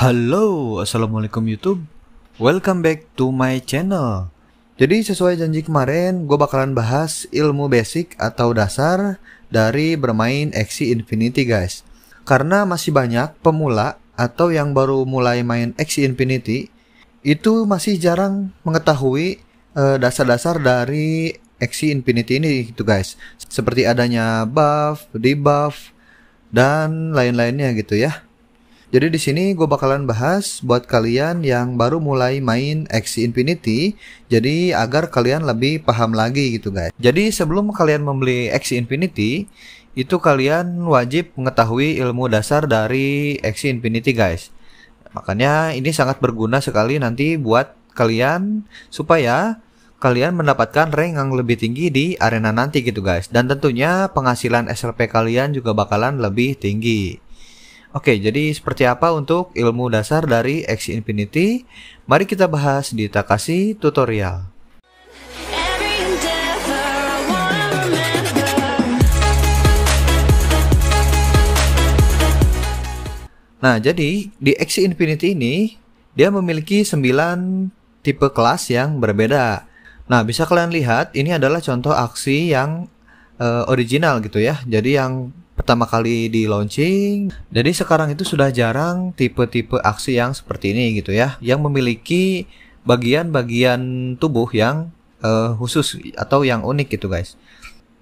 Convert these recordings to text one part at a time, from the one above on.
Halo, Assalamualaikum Youtube Welcome back to my channel Jadi sesuai janji kemarin, gue bakalan bahas ilmu basic atau dasar dari bermain Axie Infinity guys Karena masih banyak pemula atau yang baru mulai main Axie Infinity Itu masih jarang mengetahui eh, dasar-dasar uh, dari Axie Infinity ini gitu guys Seperti adanya buff, debuff, dan lain-lainnya gitu ya jadi di sini gue bakalan bahas buat kalian yang baru mulai main Axie Infinity, jadi agar kalian lebih paham lagi gitu guys. Jadi sebelum kalian membeli Axie Infinity, itu kalian wajib mengetahui ilmu dasar dari Axie Infinity guys. Makanya ini sangat berguna sekali nanti buat kalian supaya kalian mendapatkan rank yang lebih tinggi di arena nanti gitu guys. Dan tentunya penghasilan SLP kalian juga bakalan lebih tinggi. Oke, jadi seperti apa untuk ilmu dasar dari X Infinity? Mari kita bahas di Takashi Tutorial. Nah, jadi di X Infinity ini dia memiliki 9 tipe kelas yang berbeda. Nah, bisa kalian lihat ini adalah contoh aksi yang uh, original gitu ya. Jadi yang pertama kali di launching. Jadi sekarang itu sudah jarang tipe-tipe aksi yang seperti ini gitu ya, yang memiliki bagian-bagian tubuh yang uh, khusus atau yang unik gitu guys.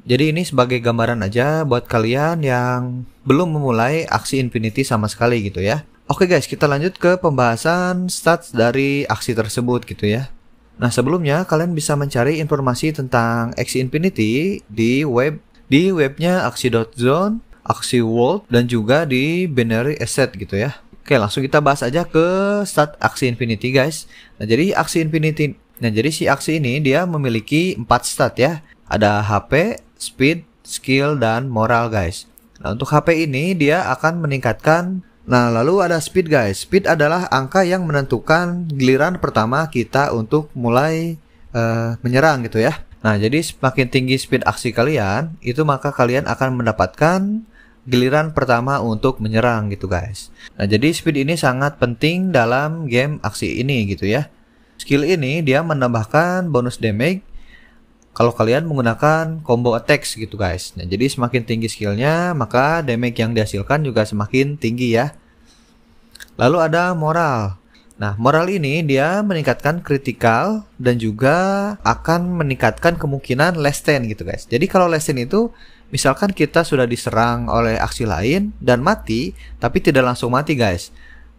Jadi ini sebagai gambaran aja buat kalian yang belum memulai aksi Infinity sama sekali gitu ya. Oke guys, kita lanjut ke pembahasan stats dari aksi tersebut gitu ya. Nah sebelumnya kalian bisa mencari informasi tentang X Infinity di web di webnya aksi.zone aksi world dan juga di binary asset gitu ya. Oke, langsung kita bahas aja ke start aksi infinity guys. Nah, jadi aksi infinity Nah, jadi si aksi ini dia memiliki 4 stat ya. Ada HP, speed, skill, dan moral guys. Nah, untuk HP ini dia akan meningkatkan Nah, lalu ada speed guys. Speed adalah angka yang menentukan giliran pertama kita untuk mulai uh, menyerang gitu ya. Nah, jadi semakin tinggi speed aksi kalian, itu maka kalian akan mendapatkan giliran pertama untuk menyerang gitu guys. Nah jadi speed ini sangat penting dalam game aksi ini gitu ya. Skill ini dia menambahkan bonus damage kalau kalian menggunakan combo attacks gitu guys. Nah jadi semakin tinggi skillnya maka damage yang dihasilkan juga semakin tinggi ya. Lalu ada moral. Nah, moral ini dia meningkatkan critical dan juga akan meningkatkan kemungkinan less 10 gitu guys. Jadi kalau less 10 itu Misalkan kita sudah diserang oleh aksi lain dan mati, tapi tidak langsung mati, guys.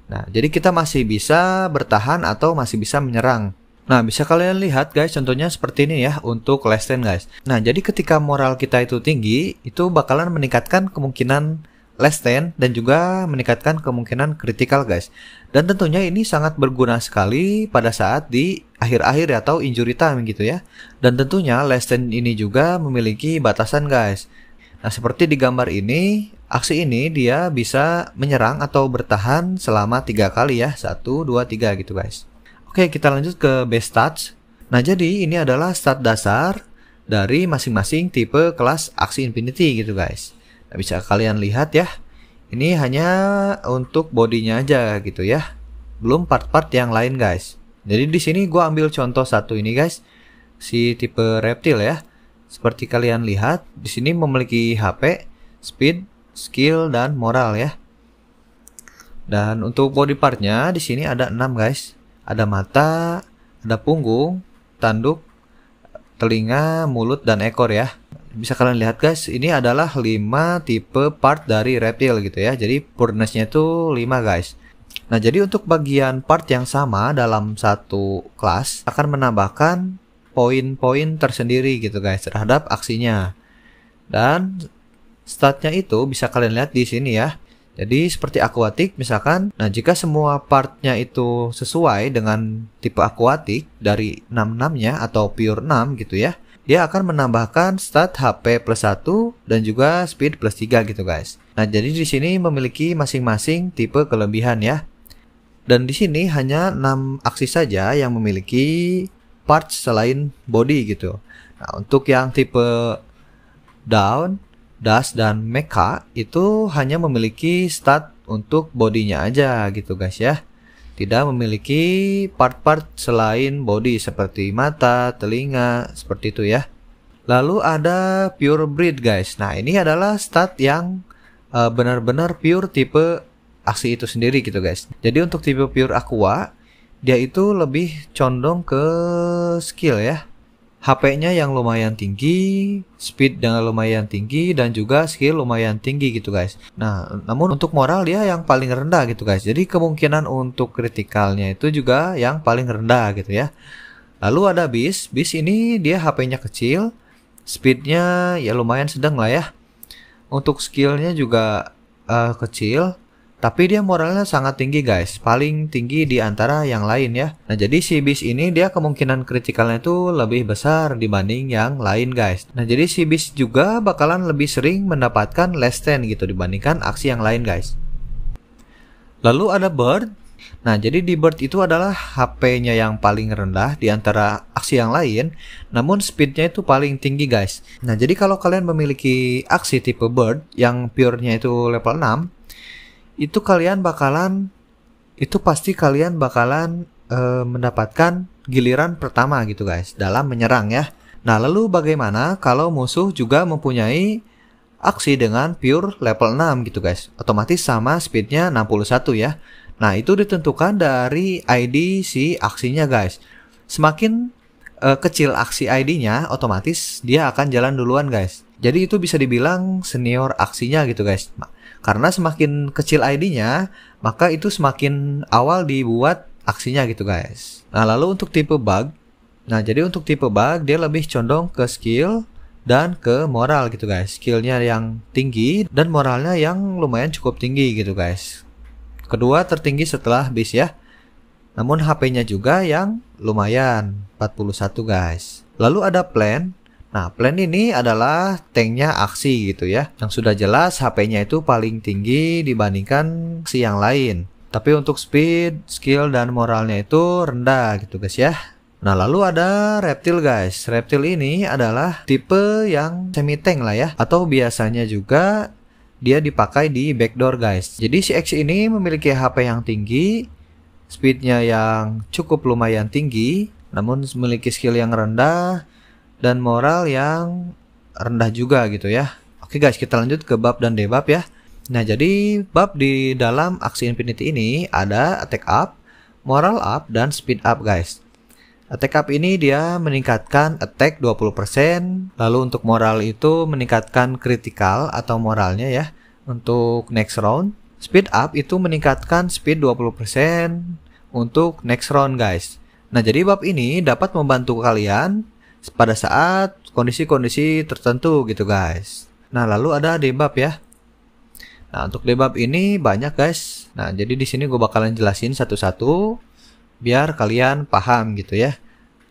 Nah, jadi kita masih bisa bertahan atau masih bisa menyerang. Nah, bisa kalian lihat guys, contohnya seperti ini ya untuk lesson guys. Nah, jadi ketika moral kita itu tinggi, itu bakalan meningkatkan kemungkinan lesson dan juga meningkatkan kemungkinan critical guys. Dan tentunya ini sangat berguna sekali pada saat di akhir-akhir ya, atau injury time gitu ya. Dan tentunya lesson ini juga memiliki batasan guys. Nah seperti di gambar ini, aksi ini dia bisa menyerang atau bertahan selama tiga kali ya. Satu, dua, tiga gitu guys. Oke kita lanjut ke base stats. Nah jadi ini adalah stat dasar dari masing-masing tipe kelas aksi Infinity gitu guys. Nah, bisa kalian lihat ya. Ini hanya untuk bodinya aja gitu ya. Belum part-part yang lain guys. Jadi di sini gue ambil contoh satu ini guys, si tipe reptil ya. Seperti kalian lihat, di sini memiliki HP, speed, skill, dan moral ya. Dan untuk body partnya di sini ada 6 guys. Ada mata, ada punggung, tanduk, telinga, mulut, dan ekor ya. Bisa kalian lihat guys, ini adalah 5 tipe part dari reptil gitu ya. Jadi purnessnya itu 5 guys. Nah, jadi untuk bagian part yang sama dalam satu kelas akan menambahkan poin-poin tersendiri gitu guys terhadap aksinya. Dan statnya itu bisa kalian lihat di sini ya. Jadi seperti akuatik misalkan, nah jika semua partnya itu sesuai dengan tipe akuatik dari 66-nya atau pure 6 gitu ya, dia akan menambahkan stat HP plus 1 dan juga speed plus 3 gitu guys. Nah jadi di sini memiliki masing-masing tipe kelebihan ya. Dan di sini hanya 6 aksi saja yang memiliki parts selain body gitu. Nah, untuk yang tipe down, dash dan mecha itu hanya memiliki stat untuk bodinya aja gitu guys ya. Tidak memiliki part-part selain body seperti mata, telinga, seperti itu ya. Lalu ada pure breed guys. Nah, ini adalah stat yang benar eh, benar-benar pure tipe aksi itu sendiri gitu guys. Jadi untuk tipe pure aqua dia itu lebih condong ke skill ya. HP-nya yang lumayan tinggi, speed dengan lumayan tinggi, dan juga skill lumayan tinggi gitu guys. Nah, namun untuk moral dia yang paling rendah gitu guys. Jadi kemungkinan untuk kritikalnya itu juga yang paling rendah gitu ya. Lalu ada bis, bis ini dia HP-nya kecil, speednya ya lumayan sedang lah ya. Untuk skillnya juga uh, kecil, tapi dia moralnya sangat tinggi guys, paling tinggi di antara yang lain ya. Nah jadi si bis ini dia kemungkinan kritikalnya itu lebih besar dibanding yang lain guys. Nah jadi si bis juga bakalan lebih sering mendapatkan less than gitu dibandingkan aksi yang lain guys. Lalu ada bird. Nah jadi di bird itu adalah HP-nya yang paling rendah di antara aksi yang lain, namun speednya itu paling tinggi guys. Nah jadi kalau kalian memiliki aksi tipe bird yang pure-nya itu level 6, itu kalian bakalan itu pasti kalian bakalan e, mendapatkan giliran pertama gitu guys dalam menyerang ya. Nah, lalu bagaimana kalau musuh juga mempunyai aksi dengan pure level 6 gitu guys. Otomatis sama speednya 61 ya. Nah, itu ditentukan dari ID si aksinya guys. Semakin uh, kecil aksi ID-nya, otomatis dia akan jalan duluan, guys. Jadi itu bisa dibilang senior aksinya gitu, guys. Karena semakin kecil ID-nya, maka itu semakin awal dibuat aksinya gitu guys. Nah, lalu untuk tipe bug. Nah, jadi untuk tipe bug dia lebih condong ke skill dan ke moral gitu guys. Skillnya yang tinggi dan moralnya yang lumayan cukup tinggi gitu guys. Kedua tertinggi setelah bis ya. Namun HP-nya juga yang lumayan 41 guys. Lalu ada plan. Nah, plan ini adalah tanknya aksi gitu ya, yang sudah jelas HP-nya itu paling tinggi dibandingkan si yang lain. Tapi untuk speed, skill, dan moralnya itu rendah gitu guys ya. Nah lalu ada reptil guys. Reptil ini adalah tipe yang semi tank lah ya atau biasanya juga dia dipakai di backdoor guys. Jadi si X ini memiliki HP yang tinggi, speednya yang cukup lumayan tinggi, namun memiliki skill yang rendah, dan moral yang rendah juga gitu ya. Oke guys, kita lanjut ke bab dan debab ya. Nah, jadi bab di dalam aksi infinity ini ada attack up, moral up, dan speed up guys. Attack up ini dia meningkatkan attack 20%, lalu untuk moral itu meningkatkan critical atau moralnya ya untuk next round. Speed up itu meningkatkan speed 20% untuk next round guys. Nah, jadi bab ini dapat membantu kalian pada saat kondisi-kondisi tertentu gitu guys. Nah, lalu ada debab ya. Nah, untuk debab ini banyak guys. Nah, jadi di sini gue bakalan jelasin satu-satu biar kalian paham gitu ya.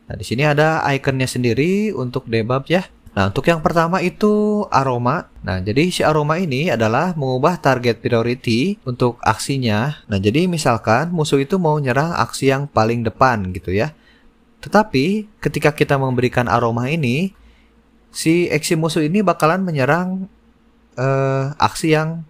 Nah, di sini ada ikonnya sendiri untuk debab ya. Nah, untuk yang pertama itu aroma. Nah, jadi si aroma ini adalah mengubah target priority untuk aksinya. Nah, jadi misalkan musuh itu mau nyerang aksi yang paling depan gitu ya. Tetapi ketika kita memberikan aroma ini, si eksi musuh ini bakalan menyerang uh, aksi yang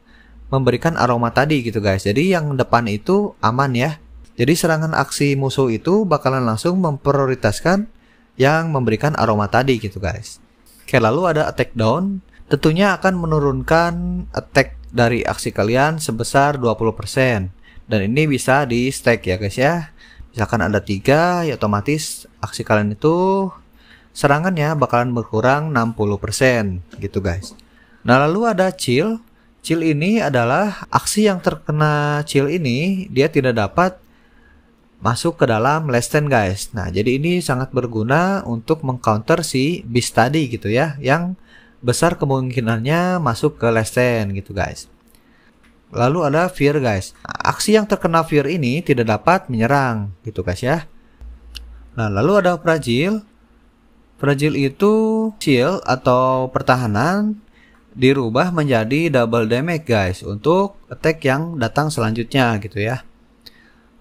memberikan aroma tadi gitu guys. Jadi yang depan itu aman ya. Jadi serangan aksi musuh itu bakalan langsung memprioritaskan yang memberikan aroma tadi gitu guys. Oke, lalu ada attack down. Tentunya akan menurunkan attack dari aksi kalian sebesar 20%. Dan ini bisa di stack ya guys ya misalkan ada tiga ya otomatis aksi kalian itu serangannya bakalan berkurang 60% gitu guys nah lalu ada chill chill ini adalah aksi yang terkena chill ini dia tidak dapat masuk ke dalam lesson guys nah jadi ini sangat berguna untuk mengcounter si beast tadi gitu ya yang besar kemungkinannya masuk ke lesson gitu guys Lalu ada fear guys. Aksi yang terkena fear ini tidak dapat menyerang gitu guys ya. Nah, lalu ada fragile. Fragile itu shield atau pertahanan dirubah menjadi double damage guys untuk attack yang datang selanjutnya gitu ya.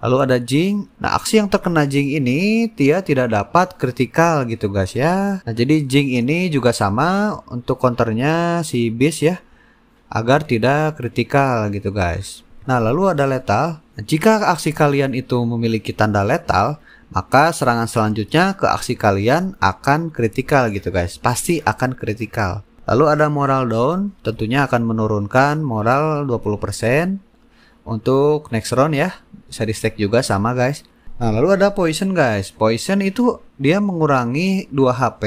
Lalu ada Jing. Nah, aksi yang terkena Jing ini dia tidak dapat kritikal gitu guys ya. Nah, jadi Jing ini juga sama untuk counternya si Beast ya agar tidak kritikal gitu guys. Nah, lalu ada letal. Jika aksi kalian itu memiliki tanda letal, maka serangan selanjutnya ke aksi kalian akan kritikal gitu guys. Pasti akan kritikal. Lalu ada moral down, tentunya akan menurunkan moral 20% untuk next round ya. Bisa di stack juga sama guys. Nah, lalu ada poison guys. Poison itu dia mengurangi 2 HP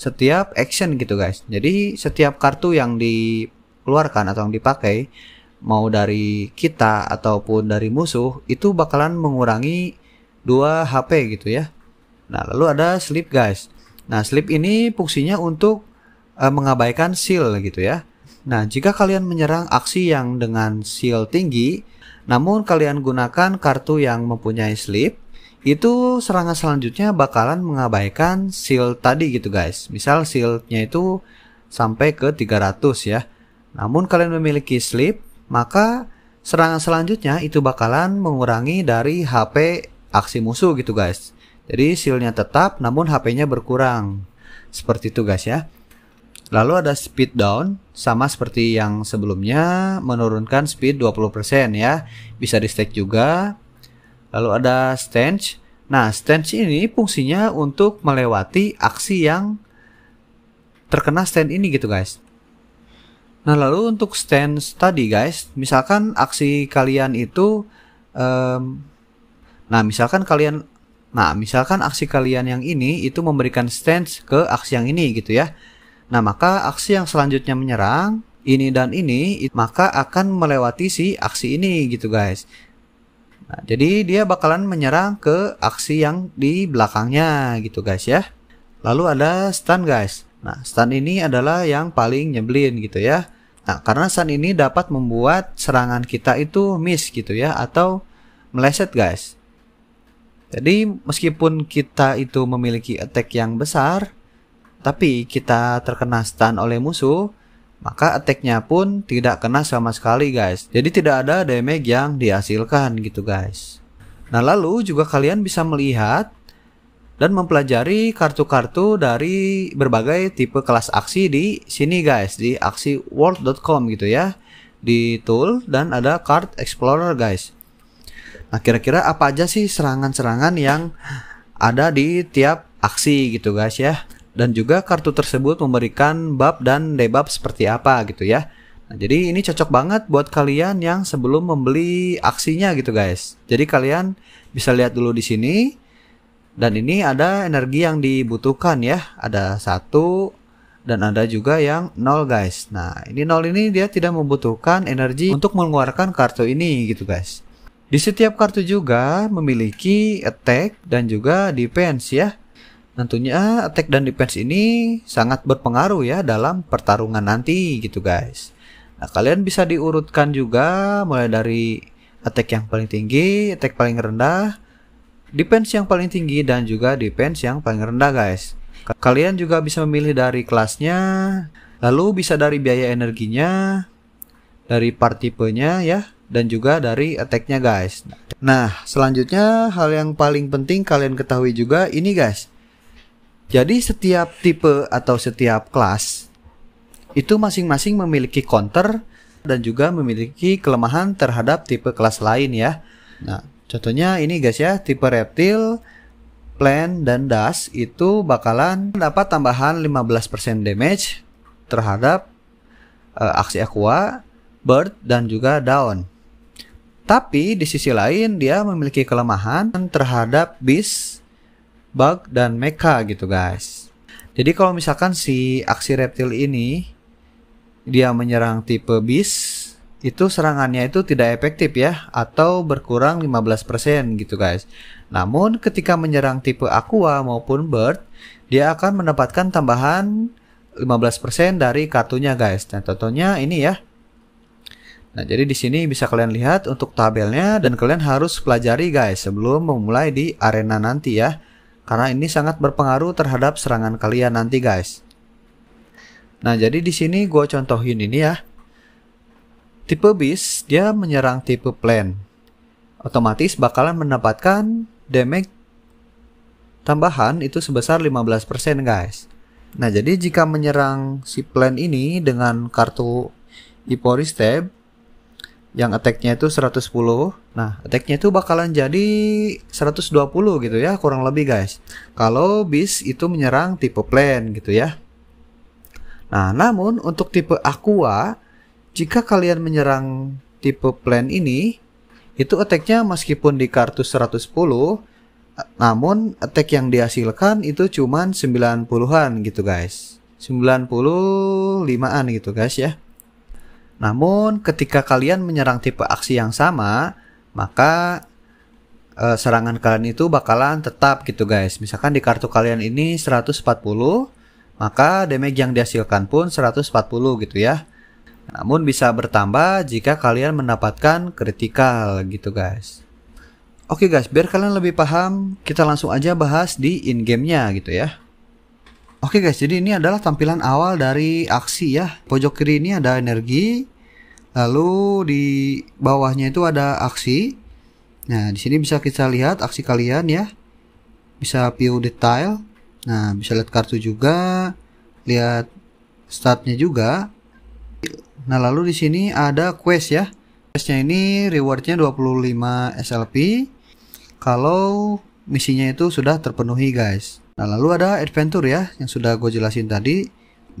setiap action gitu guys. Jadi setiap kartu yang di keluarkan atau yang dipakai mau dari kita ataupun dari musuh itu bakalan mengurangi 2 HP gitu ya. Nah, lalu ada sleep guys. Nah, sleep ini fungsinya untuk e, mengabaikan seal gitu ya. Nah, jika kalian menyerang aksi yang dengan seal tinggi, namun kalian gunakan kartu yang mempunyai sleep, itu serangan selanjutnya bakalan mengabaikan seal tadi gitu guys. Misal sealnya itu sampai ke 300 ya. Namun kalian memiliki sleep, maka serangan selanjutnya itu bakalan mengurangi dari HP aksi musuh gitu guys. Jadi shieldnya tetap namun HP-nya berkurang. Seperti itu guys ya. Lalu ada speed down, sama seperti yang sebelumnya menurunkan speed 20% ya. Bisa di stack juga. Lalu ada stench Nah, stench ini fungsinya untuk melewati aksi yang terkena stand ini gitu guys. Nah, lalu untuk stance tadi guys, misalkan aksi kalian itu um, nah misalkan kalian nah misalkan aksi kalian yang ini itu memberikan stance ke aksi yang ini gitu ya. Nah, maka aksi yang selanjutnya menyerang ini dan ini maka akan melewati si aksi ini gitu guys. Nah, jadi dia bakalan menyerang ke aksi yang di belakangnya gitu guys ya. Lalu ada stun guys. Nah, stun ini adalah yang paling nyebelin gitu ya. Nah, karena stun ini dapat membuat serangan kita itu miss gitu ya atau meleset guys. Jadi meskipun kita itu memiliki attack yang besar, tapi kita terkena stun oleh musuh, maka attacknya pun tidak kena sama sekali guys. Jadi tidak ada damage yang dihasilkan gitu guys. Nah lalu juga kalian bisa melihat dan mempelajari kartu-kartu dari berbagai tipe kelas aksi di sini guys di aksi world.com gitu ya di tool dan ada card explorer guys nah kira-kira apa aja sih serangan-serangan yang ada di tiap aksi gitu guys ya dan juga kartu tersebut memberikan bab dan debab seperti apa gitu ya Nah, jadi ini cocok banget buat kalian yang sebelum membeli aksinya gitu guys. Jadi kalian bisa lihat dulu di sini dan ini ada energi yang dibutuhkan ya. Ada satu dan ada juga yang nol guys. Nah, ini nol ini dia tidak membutuhkan energi untuk mengeluarkan kartu ini gitu guys. Di setiap kartu juga memiliki attack dan juga defense ya. Tentunya attack dan defense ini sangat berpengaruh ya dalam pertarungan nanti gitu guys. Nah, kalian bisa diurutkan juga mulai dari attack yang paling tinggi, attack paling rendah, defense yang paling tinggi dan juga defense yang paling rendah guys. Kalian juga bisa memilih dari kelasnya, lalu bisa dari biaya energinya, dari part tipenya ya, dan juga dari attacknya guys. Nah, selanjutnya hal yang paling penting kalian ketahui juga ini guys. Jadi setiap tipe atau setiap kelas itu masing-masing memiliki counter dan juga memiliki kelemahan terhadap tipe kelas lain ya. Nah, Contohnya ini guys ya, tipe reptil, plan dan das itu bakalan dapat tambahan 15% damage terhadap uh, aksi aqua, bird dan juga down. Tapi di sisi lain dia memiliki kelemahan terhadap beast, bug dan mecha gitu guys. Jadi kalau misalkan si aksi reptil ini dia menyerang tipe beast itu serangannya itu tidak efektif ya atau berkurang 15% gitu guys. Namun ketika menyerang tipe Aqua maupun Bird, dia akan mendapatkan tambahan 15% dari kartunya guys. Nah, contohnya ini ya. Nah, jadi di sini bisa kalian lihat untuk tabelnya dan kalian harus pelajari guys sebelum memulai di arena nanti ya. Karena ini sangat berpengaruh terhadap serangan kalian nanti guys. Nah, jadi di sini gue contohin ini ya. Tipe Beast, dia menyerang tipe Plan. Otomatis bakalan mendapatkan damage tambahan itu sebesar 15% guys. Nah, jadi jika menyerang si Plan ini dengan kartu Ipori stab yang attacknya itu 110. Nah, attacknya itu bakalan jadi 120 gitu ya, kurang lebih guys. Kalau bis itu menyerang tipe plan gitu ya. Nah, namun untuk tipe aqua jika kalian menyerang tipe plan ini, itu attack meskipun di kartu 110, eh, namun attack yang dihasilkan itu cuma 90-an gitu guys. 95-an gitu guys ya. Namun ketika kalian menyerang tipe aksi yang sama, maka uh, serangan kalian itu bakalan tetap gitu guys. Misalkan di kartu kalian ini 140, maka damage yang dihasilkan pun 140 gitu ya. Namun bisa bertambah jika kalian mendapatkan kritikal gitu guys. Oke guys, biar kalian lebih paham, kita langsung aja bahas di in gamenya gitu ya. Oke guys, jadi ini adalah tampilan awal dari aksi ya. Pojok kiri ini ada energi, lalu di bawahnya itu ada aksi. Nah, di sini bisa kita lihat aksi kalian ya. Bisa view detail. Nah, bisa lihat kartu juga, lihat statnya juga. Nah, lalu di sini ada quest ya. Questnya ini rewardnya 25 SLP. Kalau misinya itu sudah terpenuhi guys. Nah, lalu ada adventure ya yang sudah gue jelasin tadi.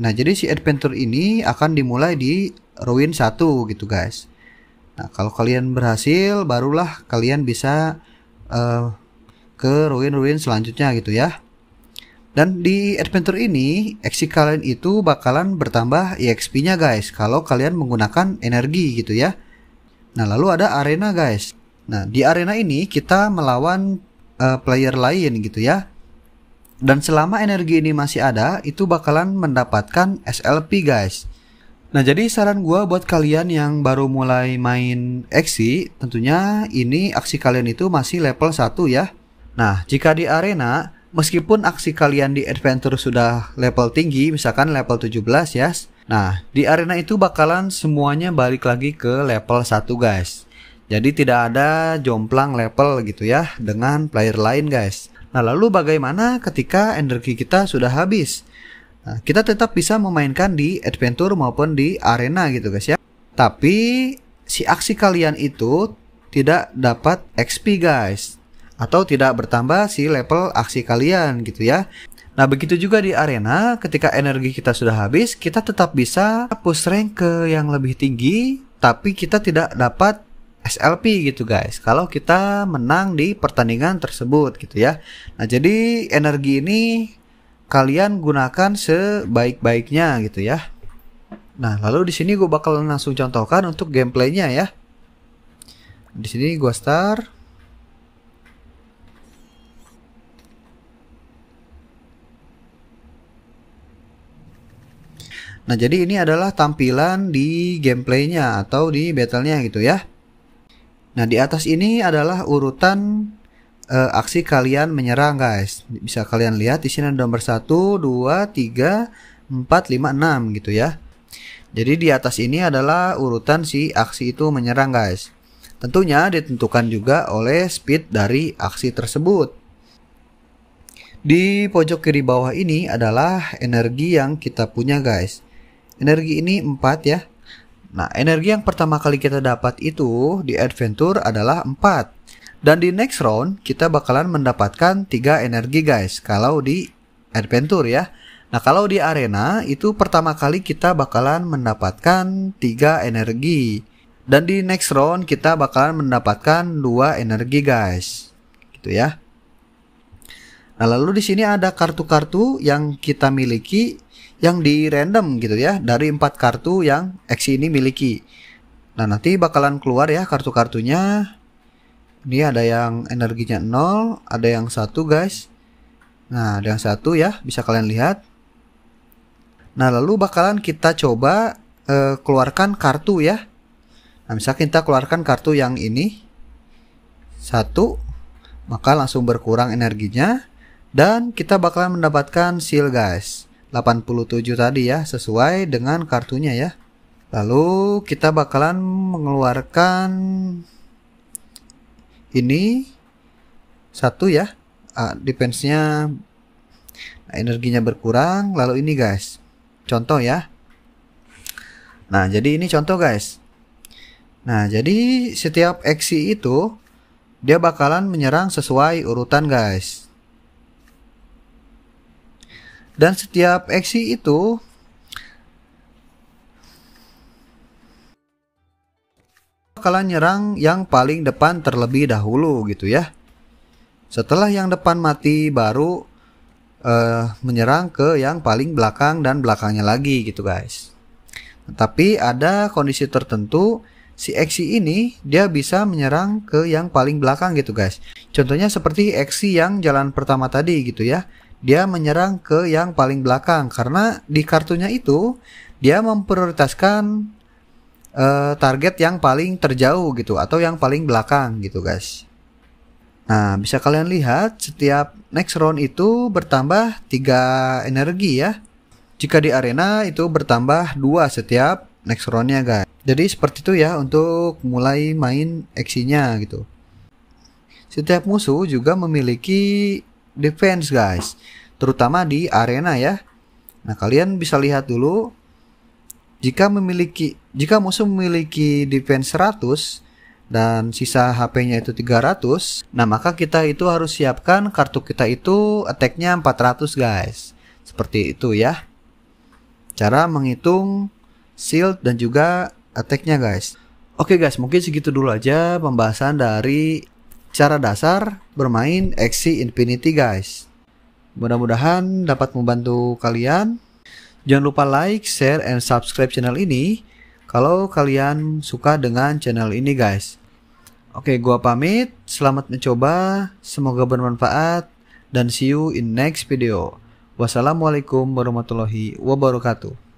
Nah, jadi si adventure ini akan dimulai di ruin 1 gitu guys. Nah, kalau kalian berhasil barulah kalian bisa uh, ke ruin-ruin selanjutnya gitu ya. Dan di adventure ini, XP kalian itu bakalan bertambah EXP-nya guys, kalau kalian menggunakan energi gitu ya. Nah, lalu ada arena guys. Nah, di arena ini kita melawan uh, player lain gitu ya. Dan selama energi ini masih ada, itu bakalan mendapatkan SLP guys. Nah, jadi saran gue buat kalian yang baru mulai main Exi, tentunya ini aksi kalian itu masih level 1 ya. Nah, jika di arena, meskipun aksi kalian di adventure sudah level tinggi, misalkan level 17 ya. Nah, di arena itu bakalan semuanya balik lagi ke level 1 guys. Jadi tidak ada jomplang level gitu ya dengan player lain guys. Nah, lalu bagaimana ketika energi kita sudah habis? Nah, kita tetap bisa memainkan di adventure maupun di arena gitu guys ya. Tapi si aksi kalian itu tidak dapat XP guys atau tidak bertambah si level aksi kalian gitu ya. Nah, begitu juga di arena, ketika energi kita sudah habis, kita tetap bisa push rank ke yang lebih tinggi, tapi kita tidak dapat SLP gitu guys. Kalau kita menang di pertandingan tersebut gitu ya. Nah, jadi energi ini kalian gunakan sebaik-baiknya gitu ya. Nah, lalu di sini gue bakal langsung contohkan untuk gameplaynya ya. Di sini gue start Nah jadi ini adalah tampilan di gameplaynya atau di battlenya gitu ya. Nah di atas ini adalah urutan e, aksi kalian menyerang guys. Bisa kalian lihat di sini ada nomor 1, 2, 3, 4, 5, 6 gitu ya. Jadi di atas ini adalah urutan si aksi itu menyerang guys. Tentunya ditentukan juga oleh speed dari aksi tersebut. Di pojok kiri bawah ini adalah energi yang kita punya guys. Energi ini empat ya. Nah, energi yang pertama kali kita dapat itu di adventure adalah empat. Dan di next round kita bakalan mendapatkan tiga energi guys kalau di adventure ya. Nah, kalau di arena itu pertama kali kita bakalan mendapatkan tiga energi. Dan di next round kita bakalan mendapatkan dua energi guys. Gitu ya. Nah, lalu di sini ada kartu-kartu yang kita miliki yang di random gitu ya dari empat kartu yang X ini miliki. Nah, nanti bakalan keluar ya kartu-kartunya. Ini ada yang energinya nol, ada yang satu guys. Nah, ada yang satu ya, bisa kalian lihat. Nah, lalu bakalan kita coba uh, keluarkan kartu ya. Nah, misalnya kita keluarkan kartu yang ini. Satu, maka langsung berkurang energinya. Dan kita bakalan mendapatkan seal guys. 87 tadi ya sesuai dengan kartunya ya lalu kita bakalan mengeluarkan ini satu ya ah, defense-nya nah, energinya berkurang lalu ini guys contoh ya nah jadi ini contoh guys nah jadi setiap eksi itu dia bakalan menyerang sesuai urutan guys dan setiap eksi itu bakalan nyerang yang paling depan terlebih dahulu gitu ya. Setelah yang depan mati baru uh, menyerang ke yang paling belakang dan belakangnya lagi gitu guys. Tapi ada kondisi tertentu si eksi ini dia bisa menyerang ke yang paling belakang gitu guys. Contohnya seperti eksi yang jalan pertama tadi gitu ya dia menyerang ke yang paling belakang karena di kartunya itu dia memprioritaskan uh, target yang paling terjauh gitu atau yang paling belakang gitu guys. Nah, bisa kalian lihat setiap next round itu bertambah 3 energi ya. Jika di arena itu bertambah 2 setiap next roundnya guys. Jadi seperti itu ya untuk mulai main aksinya gitu. Setiap musuh juga memiliki defense guys, terutama di arena ya. Nah, kalian bisa lihat dulu jika memiliki jika musuh memiliki defense 100 dan sisa HP-nya itu 300, nah maka kita itu harus siapkan kartu kita itu attack-nya 400 guys. Seperti itu ya. Cara menghitung shield dan juga attack-nya guys. Oke guys, mungkin segitu dulu aja pembahasan dari cara dasar bermain Axie Infinity guys. Mudah-mudahan dapat membantu kalian. Jangan lupa like, share, and subscribe channel ini kalau kalian suka dengan channel ini guys. Oke, gua pamit. Selamat mencoba. Semoga bermanfaat dan see you in next video. Wassalamualaikum warahmatullahi wabarakatuh.